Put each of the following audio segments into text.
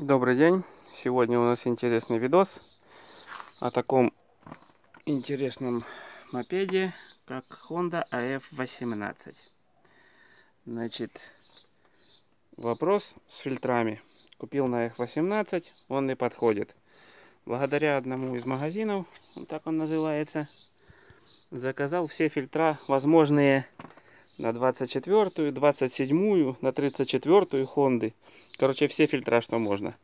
Добрый день! Сегодня у нас интересный видос о таком интересном мопеде, как Honda AF18. Значит, вопрос с фильтрами. Купил на AF18, он не подходит. Благодаря одному из магазинов, вот так он называется, заказал все фильтра, возможные на 24-ю, 27-ю, на 34-ю Хонды. Короче, все фильтра, что можно.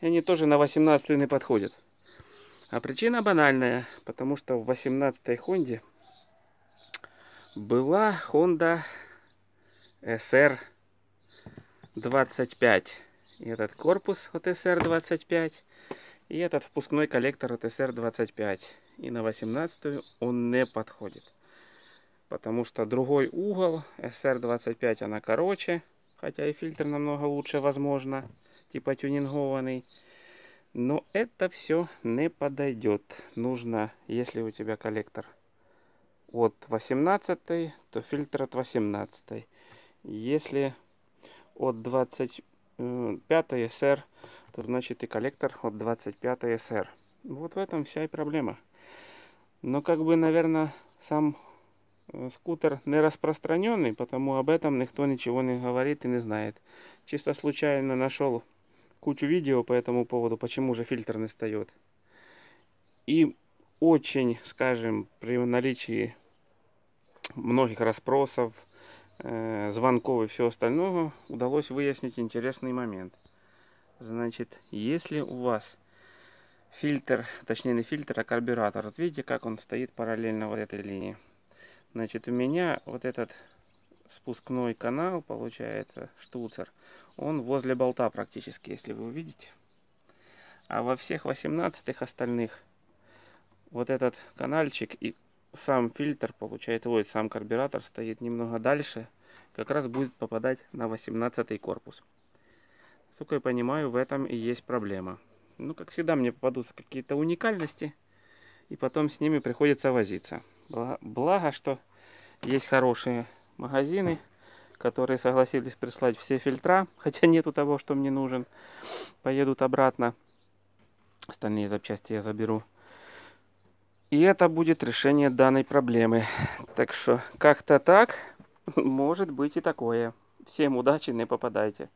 И они тоже на 18-ю не подходят. А причина банальная, потому что в 18-й Хонде была Honda SR 25. И этот корпус от SR 25, и этот впускной коллектор от SR 25. И на 18 он не подходит. Потому что другой угол, SR25, она короче. Хотя и фильтр намного лучше, возможно. Типа тюнингованный. Но это все не подойдет. Нужно, если у тебя коллектор от 18, то фильтр от 18. Если от 25 SR, то значит и коллектор от 25 SR. Вот в этом вся и проблема. Но как бы, наверное, сам скутер не распространенный, потому об этом никто ничего не говорит и не знает. Чисто случайно нашел кучу видео по этому поводу, почему же фильтр не встает. И очень, скажем, при наличии многих расспросов, э, звонков и всего остального, удалось выяснить интересный момент. Значит, если у вас фильтр, точнее не фильтр, а карбюратор, вот видите, как он стоит параллельно вот этой линии. Значит, у меня вот этот спускной канал, получается, штуцер, он возле болта практически, если вы увидите. А во всех 18 остальных вот этот канальчик и сам фильтр, получается, вот сам карбюратор стоит немного дальше, как раз будет попадать на 18 корпус. Сука, я понимаю, в этом и есть проблема. Ну, как всегда, мне попадутся какие-то уникальности, и потом с ними приходится возиться. Благо, что есть хорошие магазины, которые согласились прислать все фильтра, хотя нету того, что мне нужен. Поедут обратно. Остальные запчасти я заберу. И это будет решение данной проблемы. Так что как-то так, может быть и такое. Всем удачи, не попадайте.